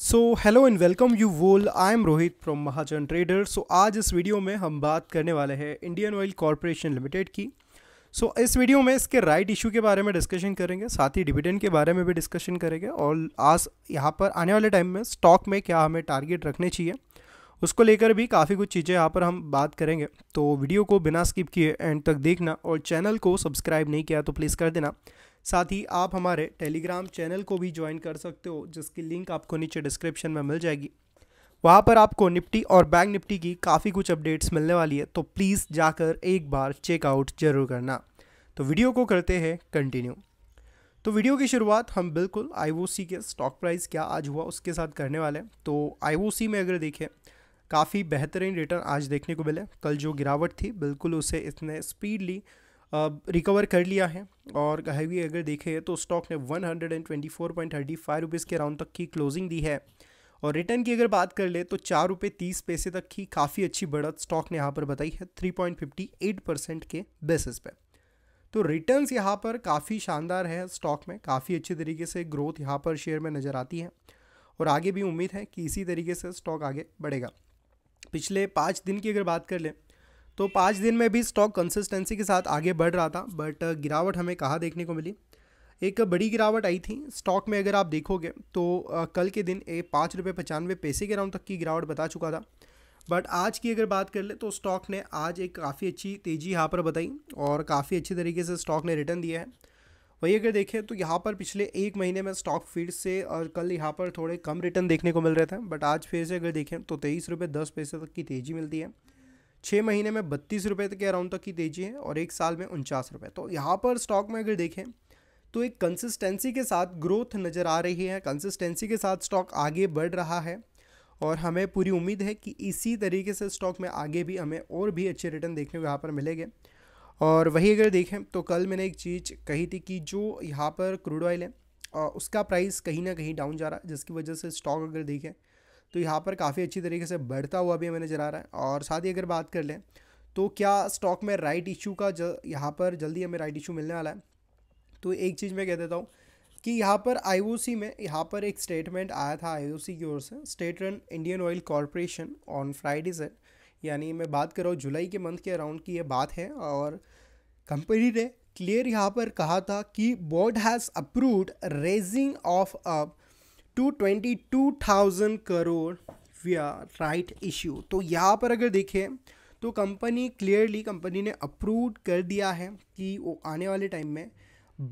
so hello and welcome you all I am Rohit from Mahajan trader so आज इस video में हम बात करने वाले हैं इंडियन ऑयल कॉरपोरेशन लिमिटेड की सो so, इस वीडियो में इसके राइट इशू के बारे में डिस्कशन करेंगे साथ ही डिविडेंड के बारे में भी डिस्कशन करेंगे और आज यहाँ पर आने वाले टाइम में स्टॉक में क्या हमें टारगेट रखने चाहिए उसको लेकर भी काफ़ी कुछ चीज़ें यहाँ पर हम बात करेंगे तो वीडियो को बिना स्किप किए एंड तक देखना और चैनल को सब्सक्राइब नहीं किया तो प्लीज़ कर देना साथ ही आप हमारे टेलीग्राम चैनल को भी ज्वाइन कर सकते हो जिसकी लिंक आपको नीचे डिस्क्रिप्शन में मिल जाएगी वहाँ पर आपको निफ्टी और बैंक निफ्टी की काफ़ी कुछ अपडेट्स मिलने वाली है तो प्लीज़ जाकर एक बार चेकआउट जरूर करना तो वीडियो को करते हैं कंटिन्यू तो वीडियो की शुरुआत हम बिल्कुल आई के स्टॉक प्राइस क्या आज हुआ उसके साथ करने वाले हैं तो आई में अगर देखें काफ़ी बेहतरीन रिटर्न आज देखने को मिले कल जो गिरावट थी बिल्कुल उसे इतने स्पीडली रिकवर कर लिया है और हैवी अगर है तो स्टॉक ने 124.35 रुपीज़ के राउंड तक की क्लोजिंग दी है और रिटर्न की अगर बात कर ले तो चार रुपये तीस पैसे तक की काफ़ी अच्छी बढ़त स्टॉक ने यहाँ पर बताई है 3.58 परसेंट के बेसिस पे तो रिटर्न्स यहाँ पर काफ़ी शानदार है स्टॉक में काफ़ी अच्छी तरीके से ग्रोथ यहाँ पर शेयर में नज़र आती है और आगे भी उम्मीद है कि इसी तरीके से स्टॉक आगे बढ़ेगा पिछले पाँच दिन की अगर बात कर लें तो पाँच दिन में भी स्टॉक कंसिस्टेंसी के साथ आगे बढ़ रहा था बट uh, गिरावट हमें कहाँ देखने को मिली एक बड़ी गिरावट आई थी स्टॉक में अगर आप देखोगे तो uh, कल के दिन ये पाँच रुपये पचानवे पैसे के राउंड तक की गिरावट बता चुका था बट आज की अगर बात कर ले तो स्टॉक ने आज एक काफ़ी अच्छी तेज़ी यहाँ पर बताई और काफ़ी अच्छी तरीके से स्टॉक ने रिटर्न दिया है वही अगर देखें तो यहाँ पर पिछले एक महीने में स्टॉक फिर से और कल यहाँ पर थोड़े कम रिटर्न देखने को मिल रहे थे बट आज फिर से अगर देखें तो तेईस रुपये दस पैसे तक की तेज़ी मिलती है छः महीने में बत्तीस रुपये के अराउंड तक की तेजी है और एक साल में उनचास रुपये तो यहाँ पर स्टॉक में अगर देखें तो एक कंसिस्टेंसी के साथ ग्रोथ नज़र आ रही है कंसिस्टेंसी के साथ स्टॉक आगे बढ़ रहा है और हमें पूरी उम्मीद है कि इसी तरीके से स्टॉक में आगे भी हमें और भी अच्छे रिटर्न देखने को यहाँ पर मिलेंगे और वही अगर देखें तो कल मैंने एक चीज़ कही थी कि जो यहाँ पर क्रूड ऑयल है उसका प्राइस कहीं ना कहीं डाउन जा रहा है जिसकी वजह से स्टॉक अगर देखें तो यहाँ पर काफ़ी अच्छी तरीके से बढ़ता हुआ भी हमें नज़र आ रहा है और साथ ही अगर बात कर लें तो क्या स्टॉक में राइट इशू का जल यहाँ पर जल्दी हमें राइट इशू मिलने वाला है तो एक चीज़ मैं कह देता हूँ कि यहाँ पर आईओसी में यहाँ पर एक स्टेटमेंट आया था आईओसी की ओर से state run Indian Oil Corporation on Friday से यानी मैं बात कर रहा हूँ जुलाई के मंथ के अराउंड की ये बात है और कंपनी ने क्लियर यहाँ पर कहा था कि board has approved raising of up to two twenty thousand crore or right issue तो यहाँ पर अगर देखें तो कंपनी क्लियरली कंपनी ने अप्रूव कर दिया है कि वो आने वाले टाइम में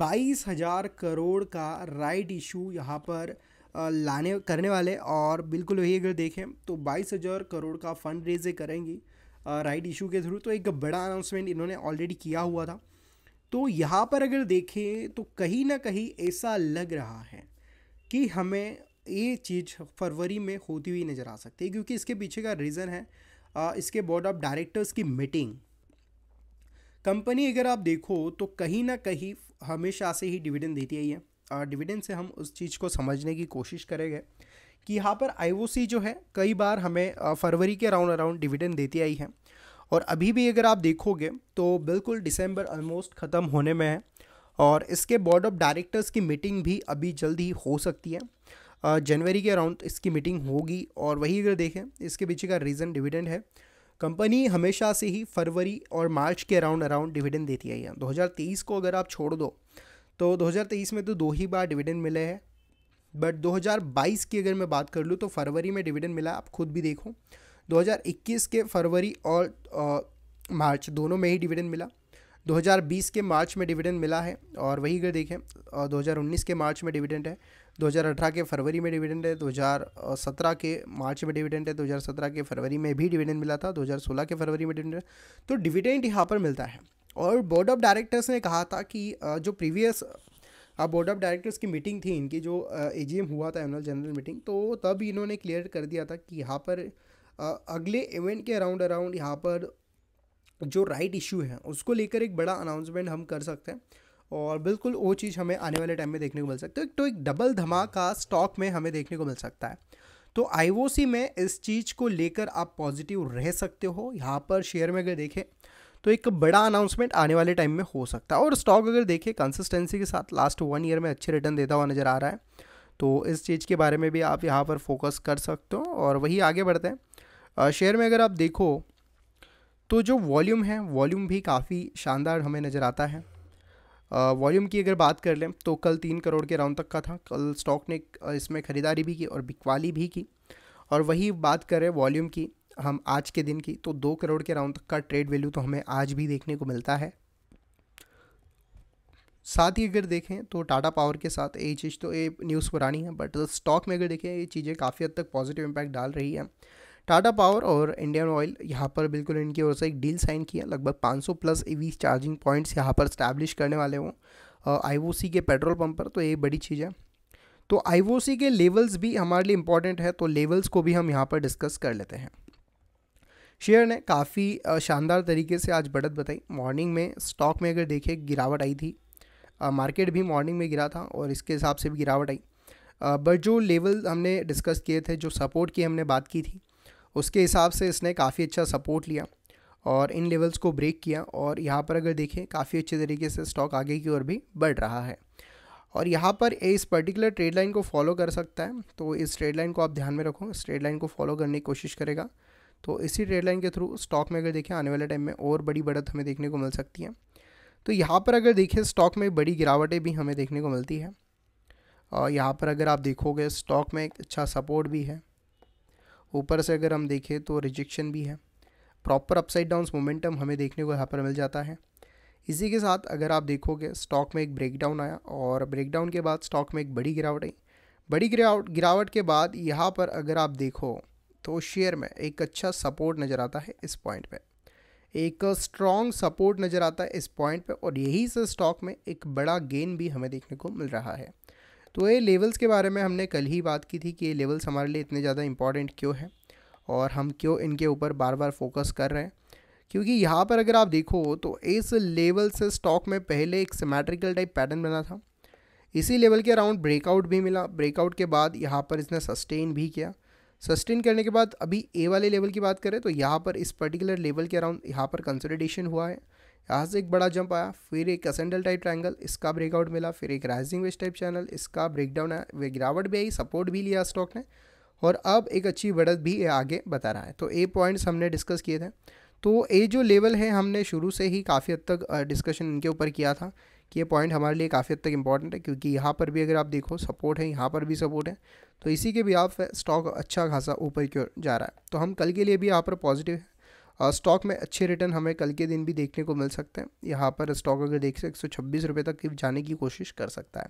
बाईस हज़ार करोड़ का राइट इशू यहाँ पर लाने करने वाले और बिल्कुल वही अगर देखें तो बाईस हज़ार करोड़ का फंड रेजे करेंगी राइट इशू के थ्रू तो एक बड़ा अनाउंसमेंट इन्होंने ऑलरेडी किया हुआ था तो यहाँ पर अगर देखें तो कहीं ना कहीं ऐसा लग रहा है कि हमें ये चीज़ फरवरी में होती हुई नज़र आ सकती है क्योंकि इसके पीछे का रीज़न है इसके बोर्ड ऑफ डायरेक्टर्स की मीटिंग कंपनी अगर आप देखो तो कहीं ना कहीं हमेशा से ही डिविडेंड देती आई है डिविडेंड से हम उस चीज़ को समझने की कोशिश करेंगे कि यहाँ पर आईओसी जो है कई बार हमें फरवरी के राउंड अराउंड डिविडेंड देती आई है और अभी भी अगर आप देखोगे तो बिल्कुल दिसंबर ऑलमोस्ट ख़त्म होने में है और इसके बोर्ड ऑफ डायरेक्टर्स की मीटिंग भी अभी जल्द ही हो सकती है जनवरी के अराउंड इसकी मीटिंग होगी और वही अगर देखें इसके पीछे का रीज़न डिविडेंड है कंपनी हमेशा से ही फरवरी और मार्च के अराउंड अराउंड डिविडेंड देती आई है 2023 को अगर आप छोड़ दो तो 2023 में तो दो ही बार डिविडेंड मिले हैं बट 2022 की अगर मैं बात कर लूँ तो फरवरी में डिविडेंड मिला आप खुद भी देखो 2021 के फरवरी और आ, मार्च दोनों में ही डिविडेंड मिला 2020 के मार्च में डिविडेंड मिला है और वही अगर देखें और 2019 के मार्च में डिविडेंड है 2018 के फरवरी में डिविडेंड है 2017 के मार्च में डिविडेंड है 2017 के फरवरी में भी डिविडेंड मिला था 2016 के फरवरी में डिविडेंड तो डिविडेंड यहाँ पर मिलता है और बोर्ड ऑफ डायरेक्टर्स ने कहा था कि जो प्रीवियस बोर्ड ऑफ डायरेक्टर्स की मीटिंग थी इनकी जो ए हुआ था एनुअल जनरल मीटिंग तो तब इन्होंने क्लियर कर दिया था कि यहाँ पर अगले इवेंट के अराउंड अराउंड यहाँ पर जो राइट इशू है उसको लेकर एक बड़ा अनाउंसमेंट हम कर सकते हैं और बिल्कुल वो चीज़ हमें आने वाले टाइम में देखने को मिल सकती है तो एक डबल धमाका स्टॉक में हमें देखने को मिल सकता है तो आई में इस चीज़ को लेकर आप पॉजिटिव रह सकते हो यहाँ पर शेयर में अगर देखें तो एक बड़ा अनाउंसमेंट आने वाले टाइम में हो सकता है और स्टॉक अगर देखें कंसिस्टेंसी के साथ लास्ट वन ईयर में अच्छे रिटर्न देता हुआ नज़र आ रहा है तो इस चीज़ के बारे में भी आप यहाँ पर फोकस कर सकते हो और वही आगे बढ़ते हैं शेयर में अगर आप देखो तो जो वॉल्यूम है वॉल्यूम भी काफ़ी शानदार हमें नज़र आता है वॉल्यूम की अगर बात कर लें तो कल तीन करोड़ के राउंड तक का था कल स्टॉक ने इसमें ख़रीदारी भी की और बिकवाली भी की और वही बात करें वॉल्यूम की हम आज के दिन की तो दो करोड़ के राउंड तक का ट्रेड वैल्यू तो हमें आज भी देखने को मिलता है साथ ही अगर देखें तो टाटा पावर के साथ ये चीज़ तो ये न्यूज़ पुरानी है बट स्टॉक में अगर देखें ये चीज़ें काफ़ी हद तक पॉजिटिव इम्पैक्ट डाल रही है टाटा पावर और इंडियन ऑयल यहाँ पर बिल्कुल इनकी ओर से एक डील साइन किया लगभग 500 प्लस ई चार्जिंग पॉइंट्स यहाँ पर स्टैब्लिश करने वाले हों आई के पेट्रोल पंप पर तो ये बड़ी चीज़ है तो आई के लेवल्स भी हमारे लिए इंपॉर्टेंट है तो लेवल्स को भी हम यहाँ पर डिस्कस कर लेते हैं शेयर ने काफ़ी शानदार तरीके से आज बढ़त बताई मॉर्निंग में स्टॉक में अगर देखें गिरावट आई थी मार्केट भी मॉर्निंग में गिरा था और इसके हिसाब से भी गिरावट आई बट जो लेवल हमने डिस्कस किए थे जो सपोर्ट की हमने बात की थी उसके हिसाब से इसने काफ़ी अच्छा सपोर्ट लिया और इन लेवल्स को ब्रेक किया और यहाँ पर अगर देखें काफ़ी अच्छे तरीके से स्टॉक आगे की ओर भी बढ़ रहा है और यहाँ पर इस पर्टिकुलर ट्रेड लाइन को फॉलो कर सकता है तो इस ट्रेड लाइन को आप ध्यान में रखो इस ट्रेड लाइन को फॉलो करने की कोशिश करेगा तो इसी ट्रेड लाइन के थ्रू स्टॉक में अगर देखें आने वाले टाइम में और बड़ी बढ़त हमें देखने को मिल सकती है तो यहाँ पर अगर देखें स्टॉक में बड़ी गिरावटें भी हमें देखने को मिलती है और यहाँ पर अगर आप देखोगे स्टॉक में एक अच्छा सपोर्ट भी है ऊपर से अगर हम देखें तो रिजेक्शन भी है प्रॉपर अपसाइड डाउन्स मोमेंटम हमें देखने को यहाँ पर मिल जाता है इसी के साथ अगर आप देखोगे स्टॉक में एक ब्रेकडाउन आया और ब्रेकडाउन के बाद स्टॉक में एक बड़ी गिरावट आई बड़ी गिरावट गिरावट के बाद यहाँ पर अगर आप देखो तो शेयर में एक अच्छा सपोर्ट नज़र आता है इस पॉइंट पे एक स्ट्रॉन्ग सपोर्ट नज़र आता है इस पॉइंट पे और यही से स्टॉक में एक बड़ा गेन भी हमें देखने को मिल रहा है तो ये लेवल्स के बारे में हमने कल ही बात की थी कि ये लेवल्स हमारे लिए इतने ज़्यादा इंपॉर्टेंट क्यों है और हम क्यों इनके ऊपर बार बार फोकस कर रहे हैं क्योंकि यहाँ पर अगर आप देखो तो इस लेवल से स्टॉक में पहले एक सिमेट्रिकल टाइप पैटर्न बना था इसी लेवल के अराउंड ब्रेकआउट भी मिला ब्रेकआउट के बाद यहाँ पर इसने सस्टेन भी किया सस्टेन करने के बाद अभी ए वाले लेवल की बात करें तो यहाँ पर इस पर्टिकुलर लेवल के अराउंड यहाँ पर कंसोलिडेशन हुआ है यहाँ से एक बड़ा जंप आया फिर एक असेंडल टाइप ट्राइंगल इसका ब्रेकआउट मिला फिर एक राइजिंग वेस्ट टाइप चैनल इसका ब्रेकडाउन आया वे गिरावट भी आई सपोर्ट भी लिया स्टॉक ने और अब एक अच्छी बढ़त भी आगे बता रहा है तो ए पॉइंट्स हमने डिस्कस किए थे तो ये जो लेवल है हमने शुरू से ही काफ़ी हद तक डिस्कशन इनके ऊपर किया था कि ये पॉइंट हमारे लिए काफ़ी हद तक इम्पॉर्टेंट है क्योंकि यहाँ पर भी अगर आप देखो सपोर्ट है यहाँ पर भी सपोर्ट है तो इसी के भी आप स्टॉक अच्छा खासा ऊपर की ओर जा रहा है तो हम कल के लिए भी यहाँ पर पॉजिटिव है स्टॉक हाँ, में अच्छे रिटर्न हमें कल के दिन भी देखने को मिल सकते हैं यहाँ पर स्टॉक अगर देख एक सौ छब्बीस रुपये तक जाने की कोशिश कर सकता है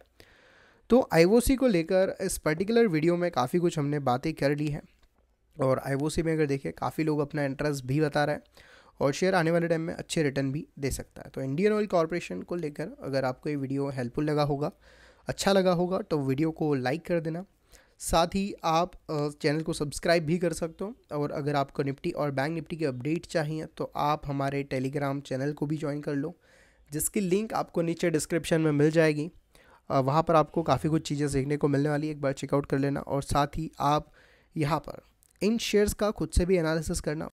तो आई को लेकर इस पर्टिकुलर वीडियो में काफ़ी कुछ हमने बातें कर ली हैं और आई में अगर देखें काफ़ी लोग अपना इंटरेस्ट भी बता रहे हैं और शेयर आने वाले टाइम में अच्छे रिटर्न भी दे सकता है तो इंडियन ऑयल कॉरपोरेशन को लेकर अगर आपको ये वीडियो हेल्पफुल लगा होगा अच्छा लगा होगा तो वीडियो को लाइक कर देना साथ ही आप चैनल को सब्सक्राइब भी कर सकते हो और अगर आपको निफ्टी और बैंक निफ्टी के अपडेट चाहिए तो आप हमारे टेलीग्राम चैनल को भी ज्वाइन कर लो जिसकी लिंक आपको नीचे डिस्क्रिप्शन में मिल जाएगी वहाँ पर आपको काफ़ी कुछ चीज़ें सीखने को मिलने वाली एक बार चेकआउट कर लेना और साथ ही आप यहाँ पर इन शेयर्स का खुद से भी एनालिसिस करना